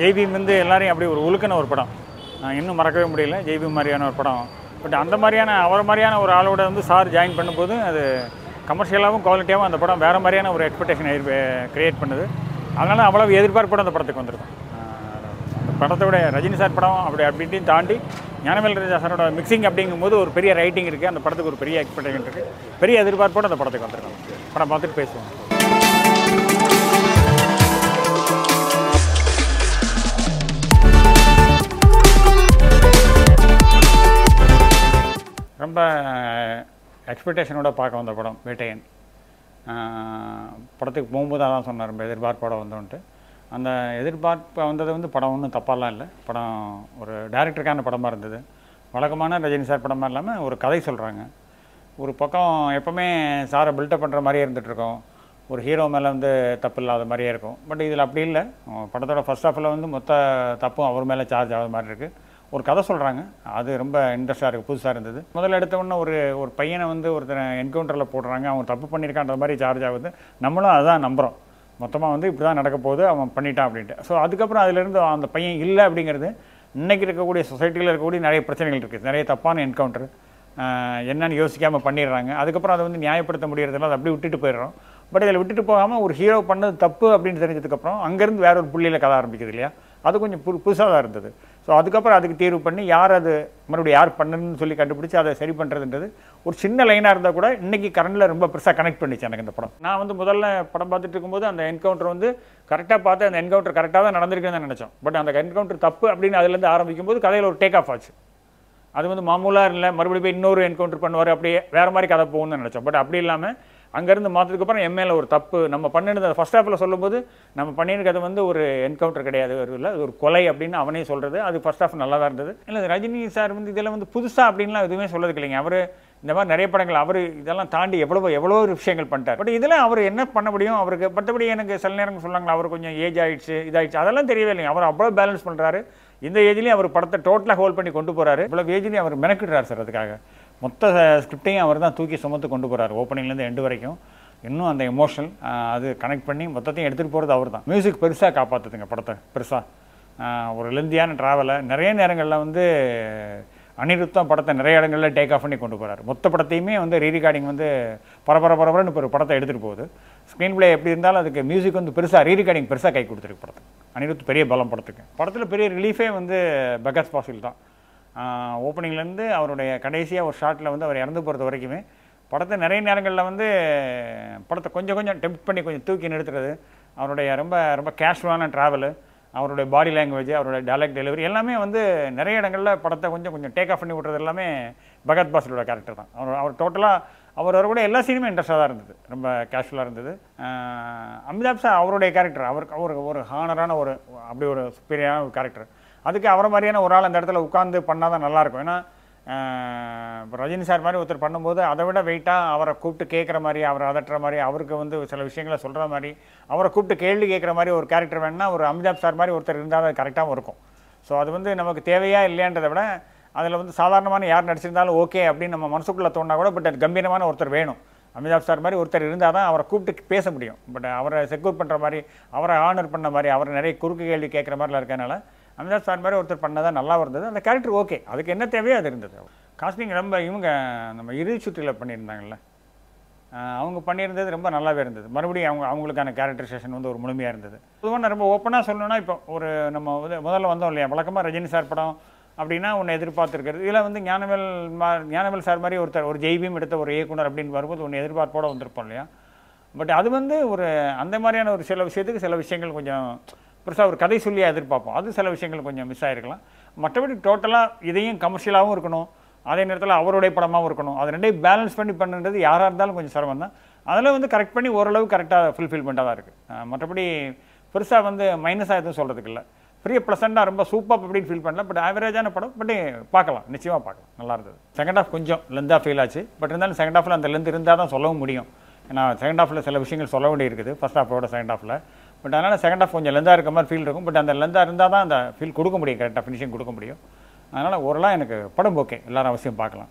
ஜெய்பீம் வந்து எல்லாரையும் அப்படி ஒரு உழுக்கின ஒரு படம் நான் இன்னும் மறக்கவே முடியல ஜெய்பீம் மாதிரியான ஒரு படம் பட் அந்த மாதிரியான அவர் மாதிரியான ஒரு ஆளோட வந்து சார் ஜாயின் பண்ணும்போது அது கமர்ஷியலாகவும் குவாலிட்டியாகவும் அந்த படம் வேறு மாதிரியான ஒரு எக்ஸ்பெக்டேஷன் க்ரியேட் பண்ணுது அதனால் அவ்வளவு எதிர்பார்ப்போட அந்த படத்துக்கு வந்திருக்கும் அந்த படத்தை விட ரஜினி சார் படம் அப்படி அப்படின்ட்டு தாண்டி ஞானவேல் ராஜா சாரோட மிக்சிங் அப்படிங்கும்போது ஒரு பெரிய ரைட்டிங் இருக்குது அந்த படத்துக்கு ஒரு பெரிய எக்ஸ்பெக்டேஷன் இருக்குது பெரிய எதிர்பார்ப்போடு அந்த படத்துக்கு வந்திருக்கோம் படம் பார்த்துட்டு பேசுவோம் எக்ஸ்பெக்டேஷனோட பார்க்க வந்த படம் வேட்டையன் படத்துக்கு போகும்போது அதான் சொன்னார் நம்ம எதிர்பார்ப்போட வந்தோன்ட்டு அந்த எதிர்பார்ப்பு வந்தது வந்து படம் ஒன்றும் தப்பாலாம் இல்லை படம் ஒரு டேரக்டருக்கான படமாக இருந்தது வழக்கமான ரஜினி சார் படமாக இல்லாமல் ஒரு கதை சொல்கிறாங்க ஒரு பக்கம் எப்போவுமே சாரை பில்டப் பண்ணுற மாதிரியே இருந்துகிட்ருக்கோம் ஒரு ஹீரோ மேலே வந்து தப்பு இல்லாத மாதிரியே இருக்கும் பட் இதில் அப்படி இல்லை படத்தோட ஃபஸ்ட் ஆஃபில் வந்து மொத்த தப்பும் அவர் மேலே சார்ஜ் ஆகாத மாதிரி இருக்குது ஒரு கதை சொல்கிறாங்க அது ரொம்ப இன்ட்ரெஸ்டாக இருக்குது புதுசாக இருந்தது முதல்ல எடுத்தவொடனே ஒரு ஒரு பையனை வந்து ஒருத்தர் என்கவுண்டரில் போடுறாங்க அவன் தப்பு பண்ணியிருக்கான்ற மாதிரி சார்ஜ் ஆகுது நம்மளும் அதுதான் நம்புகிறோம் மொத்தமாக வந்து இப்படி தான் நடக்க போகுது அவன் பண்ணிட்டான் அப்படின்ட்டு ஸோ அதுக்கப்புறம் அதிலேருந்து அந்த பையன் இல்லை அப்படிங்கிறது இன்றைக்கி இருக்கக்கூடிய சொசைட்டியில் இருக்கக்கூடிய நிறைய பிரச்சனைகள் இருக்குது நிறைய தப்பான என்கவுண்டர் என்னன்னு யோசிக்காமல் பண்ணிடுறாங்க அதுக்கப்புறம் அதை வந்து நியாயப்படுத்த முடியறதில்ல அதை அப்படியே விட்டுட்டு போயிடுறோம் பட் இதில் விட்டுட்டு போகாமல் ஒரு ஹீரோ பண்ணது தப்பு அப்படின்னு தெரிஞ்சதுக்கப்புறம் அங்கேருந்து வேற ஒரு புள்ளியில் கதை ஆரம்பிக்குது இல்லையா அது கொஞ்சம் புது புதுசாக தான் இருந்தது ஸோ அதுக்கப்புறம் அதுக்கு தீர்வு பண்ணி யார் அது மறுபடியும் யார் பண்ணுன்னு சொல்லி கண்டுபிடிச்சி அதை சரி பண்ணுறதுன்றது ஒரு சின்ன லைனாக இருந்தால் கூட இன்றைக்கி கரண்டில் ரொம்ப பெருசாக கனெக்ட் பண்ணிச்சு எனக்கு இந்த படம் நான் வந்து முதல்ல படம் பார்த்துட்டு இருக்கும்போது அந்த என்கவுண்டர் வந்து கரெக்டாக பார்த்து அந்த என்கவுண்டர் கரெக்டாக தான் நடந்திருக்குன்னு தான் நினச்சோம் பட் அந்த என்கவுண்டர் தப்பு அப்படின்னு அதுலேருந்து ஆரம்பிக்கும் போது கதையில் ஒரு டேக் ஆஃப் ஆச்சு அது வந்து மாமூலாக இல்லை மறுபடியும் போய் இன்னொரு என்கவுண்டர் பண்ணுவார் அப்படியே வேறு மாதிரி கதை போகும்னு நினச்சோம் பட் அப்படி இல்லாமல் அங்கேருந்து மாற்றதுக்கப்புறம் என் மேலே ஒரு தப்பு நம்ம பண்ணிருந்த ஃபஸ்ட் ஹாஃபில் சொல்லும்போது நம்ம பண்ணியிருக்கிறது வந்து ஒரு என்கவுண்டர் கிடையாது ஒரு இல்லை ஒரு கொலை அப்படின்னு அவனே சொல்கிறது அது ஃபஸ்ட் ஹாஃப் நல்லா தான் இருந்தது இல்லை ரஜினி சார் வந்து இதெல்லாம் வந்து புதுசாக அப்படின்லாம் எதுவுமே சொல்கிறதுக்கு இல்லைங்க அவர் இந்த மாதிரி நிறைய படங்கள் அவர் இதெல்லாம் தாண்டி எவ்வளோ எவ்வளோ விஷயங்கள் பண்ணிட்டார் பட் இதில் அவர் என்ன பண்ண முடியும் அவருக்கு மற்றபடி எனக்கு சில நேரம் சொன்னாங்களா அவர் கொஞ்சம் ஏஜ் ஆகிடுச்சு இதாகிடுச்சு அதெல்லாம் தெரியவே இல்லைங்க அவர் அவ்வளோ பேலன்ஸ் பண்ணுறாரு இந்த ஏஜ்லேயும் அவர் படத்தை டோட்டலாக ஹோல்ட் பண்ணி கொண்டு போகிறாரு இவ்வளோ ஏஜ்லேயும் அவர் மெனக்கிடுறாரு சார் அதுக்காக மொத்த ஸ்கிரிப்டையும் அவர் தான் தூக்கி சுமத்து கொண்டு போகிறார் ஓப்பனிங்லேருந்து எண்டு வரைக்கும் இன்னும் அந்த எமோஷனல் அது கனெக்ட் பண்ணி மொத்தத்தையும் எடுத்துகிட்டு போகிறது அவர் தான் மியூசிக் பெருசாக காப்பாற்றுதுங்க படத்தை பெருசாக ஒரு லெந்தியான ட்ராவலை நிறைய நேரங்களில் வந்து அனிருத்தம் படத்தை நிறைய இடங்களில் டேக் ஆஃப் பண்ணி கொண்டு போகிறார் மொத்த படத்தையுமே வந்து ரீரிகார்டிங் வந்து பரபர பரபரன்னு இப்போ ஒரு படத்தை எடுத்துகிட்டு போகுது ஸ்க்ரீன் பிளே எப்படி இருந்தாலும் அதுக்கு மியூசிக் வந்து பெருசாக ரீரிகார்டிங் பெருசாக கை கொடுத்துருக்கு படத்துக்கு அனிருத் பெரிய பலம் படத்துக்கு படத்தில் பெரிய ரிலீஃபே வந்து பகத் பாசில் தான் ஓப்பனிங்லேருந்து அவருடைய கடைசியாக ஒரு ஷாட்டில் வந்து அவர் இறந்து போகிறது வரைக்குமே படத்தை நிறைய நேரங்களில் வந்து படத்தை கொஞ்சம் கொஞ்சம் டெம்ப் பண்ணி கொஞ்சம் தூக்கி நிறுத்துறது அவருடைய ரொம்ப ரொம்ப கேஷுவலான ட்ராவலு அவருடைய பாடி லாங்குவேஜ் அவருடைய டைலாக் டெலிவரி எல்லாமே வந்து நிறைய இடங்களில் படத்தை கொஞ்சம் கொஞ்சம் டேக் ஆஃப் பண்ணி விட்றது எல்லாமே பகத் பாசலோட கேரக்டர் தான் அவர் அவர் டோட்டலாக அவர் கூட எல்லா சீனுமே இன்ட்ரெஸ்டாக தான் இருந்தது ரொம்ப கேஷுவலாக இருந்தது அமிதாப் சார் அவருடைய கேரக்டர் அவருக்கு அவர் ஒரு ஹானரான ஒரு அப்படி ஒரு சுப்பீரியரான ஒரு கேரக்டர் அதுக்கு அவரை மாதிரியான ஒரு ஆள் அந்த இடத்துல உட்காந்து பண்ணால் தான் நல்லாயிருக்கும் ஏன்னா இப்போ ரஜினி சார் மாதிரி ஒருத்தர் பண்ணும்போது அதை விட வெயிட்டாக அவரை கூப்பிட்டு கேட்குற மாதிரி அவரை அதட்டுற மாதிரி அவருக்கு வந்து சில விஷயங்களை சொல்கிற மாதிரி அவரை கூப்பிட்டு கேள்வி கேட்குற மாதிரி ஒரு கேரக்டர் வேணும்னா ஒரு அமிதாப் சார் மாதிரி ஒருத்தர் இருந்தால் அது கரெக்டாகவும் இருக்கும் ஸோ அது வந்து நமக்கு தேவையா இல்லையான்றதை விட அதில் வந்து சாதாரணமான யார் நடிச்சிருந்தாலும் ஓகே அப்படின்னு நம்ம மனசுக்குள்ளே தோணா கூட பட் அது கம்பீரமான ஒருத்தர் வேணும் அமிதாப் சார் மாதிரி ஒருத்தர் இருந்தால் தான் அவரை கூப்பிட்டு பேச முடியும் பட் அவரை செக்யூர் பண்ணுற மாதிரி அவரை ஆனர் பண்ண மாதிரி அவரை நிறைய குறுக்கு கேள்வி கேட்குற மாதிரிலாம் இருக்கனால அமிதாப் சார் மாதிரி ஒருத்தர் பண்ணால் நல்லா இருந்தது அந்த கேரக்டர் ஓகே அதுக்கு என்ன தேவையோ அது இருந்தது காஸ்டிங் ரொம்ப இவங்க நம்ம இறுதி சுற்றியில் பண்ணியிருந்தாங்கல்ல அவங்க பண்ணியிருந்தது ரொம்ப நல்லாவே இருந்தது மறுபடியும் அவங்க அவங்களுக்கான கேரக்டரைசேஷன் வந்து ஒரு முழுமையாக இருந்தது பொதுவாக நான் ரொம்ப ஓப்பனாக சொல்லணும்னா இப்போ ஒரு நம்ம முதல்ல வந்தோம் இல்லையா வழக்கமாக ரஜினி சார் படம் அப்படின்னா ஒன்று எதிர்பார்த்துருக்கிறது இதில் வந்து ஞானவேல் மா ஞானவேல் சார் மாதிரி ஒருத்தர் ஒரு ஜெய்பியும் எடுத்த ஒரு இயக்குனர் அப்படின்னு வரும்போது ஒன்று எதிர்பார்ப்போடு வந்திருப்போம் இல்லையா பட் அது வந்து ஒரு அந்த மாதிரியான ஒரு சில விஷயத்துக்கு சில விஷயங்கள் கொஞ்சம் பெருசாக ஒரு கதை சொல்லியாக எதிர்பார்ப்போம் அது சில விஷயங்கள் கொஞ்சம் மிஸ் ஆகிருக்கலாம் மற்றபடி டோட்டலாக இதையும் கமர்ஷியலாகவும் இருக்கணும் அதே நேரத்தில் அவருடைய படமாகவும் இருக்கணும் அது ரெண்டையும் பேலன்ஸ் பண்ணி பண்ணுறது யாராக இருந்தாலும் கொஞ்சம் சிரமம் தான் அதில் வந்து கரெக்ட் பண்ணி ஓரளவு கரெக்டாக ஃபுல்ஃபில் பண்ணுறதா தான் இருக்குது மற்றபடி பெருசாக வந்து மைனஸாக எதுவும் சொல்கிறதுக்கு இல்லை பெரிய ப்ளசண்டாக ரொம்ப சூப்பர் அப்படின்னு ஃபீல் பண்ணல பட் ஆவரேஜான படம் பட் பார்க்கலாம் நிச்சயமாக பார்க்கலாம் நல்லா இருந்தது செகண்ட் ஹாஃப் கொஞ்சம் லென்த்தாக ஃபீல் ஆச்சு பட் இருந்தாலும் செகண்ட் ஹாஃபில் அந்த லென்த் இருந்தால் தான் சொல்லவும் முடியும் ஏன்னா செகண்ட் ஹாஃபில் சில விஷயங்கள் சொல்ல வேண்டியிருக்குது ஃபஸ்ட் ஹாஃபோட செகண்ட் ஹாஃபில் பட் அதனால் செகண்ட் ஆஃப் கொஞ்சம் லெந்தாக இருக்க மாதிரி ஃபீல் இருக்கும் பட் அந்த லெந்தாக இருந்தால் தான் அந்த ஃபீல் கொடுக்க முடியும் கரெக்டாக ஃபினிஷிங் கொடுக்க முடியும் அதனால் ஓரளவு எனக்கு படம் ஓகே எல்லாரும் அவசியம் பார்க்கலாம்